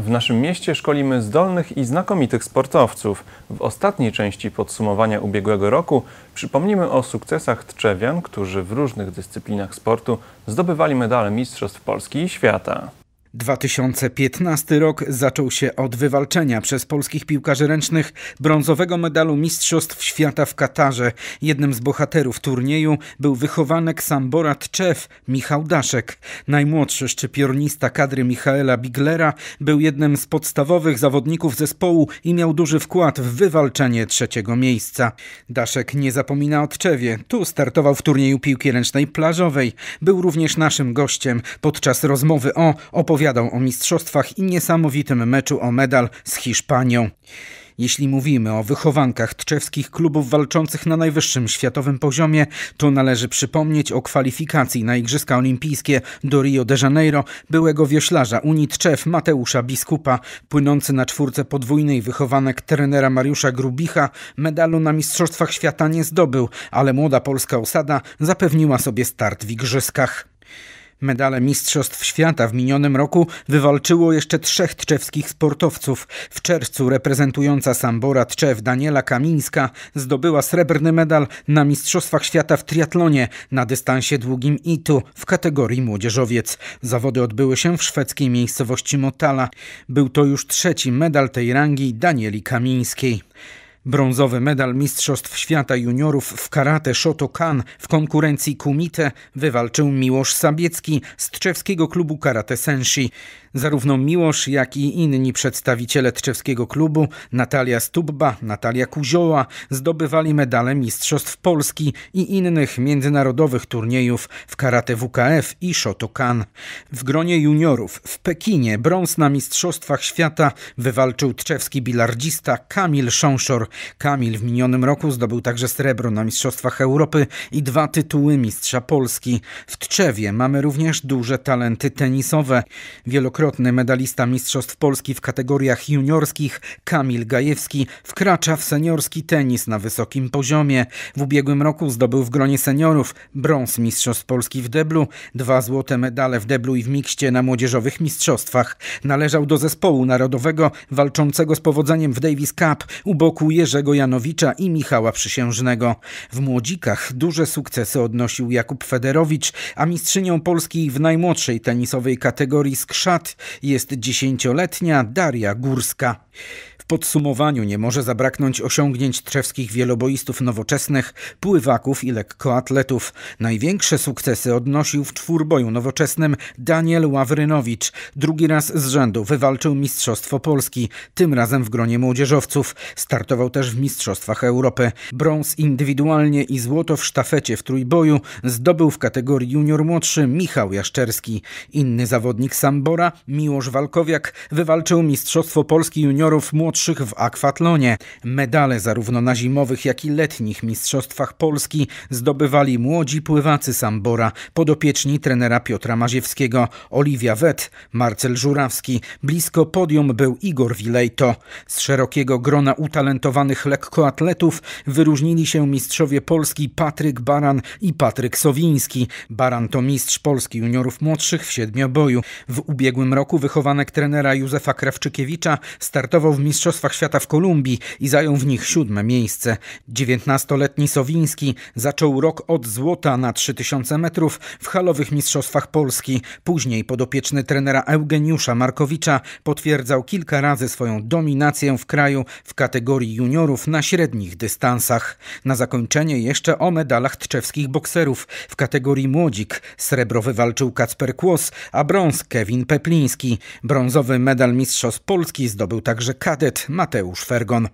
W naszym mieście szkolimy zdolnych i znakomitych sportowców. W ostatniej części podsumowania ubiegłego roku przypomnimy o sukcesach Tczewian, którzy w różnych dyscyplinach sportu zdobywali medale Mistrzostw Polski i Świata. 2015 rok zaczął się od wywalczenia przez polskich piłkarzy ręcznych brązowego medalu Mistrzostw Świata w Katarze. Jednym z bohaterów turnieju był wychowanek Sambora Tczew, Michał Daszek. Najmłodszy szczypiornista kadry Michaela Biglera był jednym z podstawowych zawodników zespołu i miał duży wkład w wywalczenie trzeciego miejsca. Daszek nie zapomina o Tczewie. Tu startował w turnieju piłki ręcznej plażowej. Był również naszym gościem. Podczas rozmowy o opowiadaniu opowiadał o mistrzostwach i niesamowitym meczu o medal z Hiszpanią. Jeśli mówimy o wychowankach tczewskich klubów walczących na najwyższym światowym poziomie, to należy przypomnieć o kwalifikacji na Igrzyska Olimpijskie do Rio de Janeiro byłego wioślarza Unii Tczew Mateusza Biskupa, płynący na czwórce podwójnej wychowanek trenera Mariusza Grubicha, medalu na Mistrzostwach Świata nie zdobył, ale młoda polska osada zapewniła sobie start w Igrzyskach. Medale Mistrzostw Świata w minionym roku wywalczyło jeszcze trzech tczewskich sportowców. W czerwcu reprezentująca Sambora Tczew Daniela Kamińska zdobyła srebrny medal na Mistrzostwach Świata w triatlonie na dystansie długim itu w kategorii młodzieżowiec. Zawody odbyły się w szwedzkiej miejscowości Motala. Był to już trzeci medal tej rangi Danieli Kamińskiej. Brązowy medal Mistrzostw Świata Juniorów w karate Shotokan w konkurencji Kumite wywalczył Miłosz Sabiecki z Tczewskiego Klubu Karate Senshi. Zarówno Miłosz, jak i inni przedstawiciele Tczewskiego Klubu, Natalia Stubba, Natalia Kuzioła, zdobywali medale Mistrzostw Polski i innych międzynarodowych turniejów w karate WKF i Shotokan. W gronie juniorów w Pekinie brąz na Mistrzostwach Świata wywalczył tczewski bilardzista Kamil Szonszor. Kamil w minionym roku zdobył także srebro na Mistrzostwach Europy i dwa tytuły Mistrza Polski. W Tczewie mamy również duże talenty tenisowe. Wielokrotny medalista Mistrzostw Polski w kategoriach juniorskich Kamil Gajewski wkracza w seniorski tenis na wysokim poziomie. W ubiegłym roku zdobył w gronie seniorów brąz Mistrzostw Polski w deblu, dwa złote medale w deblu i w mikście na młodzieżowych mistrzostwach. Należał do zespołu narodowego walczącego z powodzeniem w Davis Cup u boku Jerzego Janowicza i Michała Przysiężnego. W młodzikach duże sukcesy odnosił Jakub Federowicz, a mistrzynią Polski w najmłodszej tenisowej kategorii skrzat jest dziesięcioletnia Daria Górska podsumowaniu nie może zabraknąć osiągnięć trzewskich wieloboistów nowoczesnych, pływaków i lekkoatletów. Największe sukcesy odnosił w czwórboju nowoczesnym Daniel Ławrynowicz. Drugi raz z rzędu wywalczył Mistrzostwo Polski, tym razem w gronie młodzieżowców. Startował też w Mistrzostwach Europy. Brąz indywidualnie i złoto w sztafecie w trójboju zdobył w kategorii junior młodszy Michał Jaszczerski. Inny zawodnik Sambora, Miłosz Walkowiak, wywalczył Mistrzostwo Polski Juniorów Młodszych najmłodszych w akwatlonie. Medale zarówno na zimowych, jak i letnich mistrzostwach Polski zdobywali młodzi pływacy Sambora, podopieczni trenera Piotra Maziewskiego, Oliwia Wet, Marcel Żurawski. Blisko podium był Igor Wilejto. Z szerokiego grona utalentowanych lekkoatletów wyróżnili się mistrzowie Polski Patryk Baran i Patryk Sowiński. Baran to mistrz Polski juniorów młodszych w siedmioboju. W ubiegłym roku wychowanek trenera Józefa Krawczykiewicza startował w mistrzostwie Mistrzostwach Świata w Kolumbii i zajął w nich siódme miejsce. 19-letni Sowiński zaczął rok od złota na 3000 metrów w halowych Mistrzostwach Polski. Później podopieczny trenera Eugeniusza Markowicza potwierdzał kilka razy swoją dominację w kraju w kategorii juniorów na średnich dystansach. Na zakończenie jeszcze o medalach tczewskich bokserów. W kategorii młodzik srebro wywalczył Kacper Kłos, a brąz Kevin Pepliński. Brązowy medal Mistrzostw Polski zdobył także kadet Mateusz Fergon.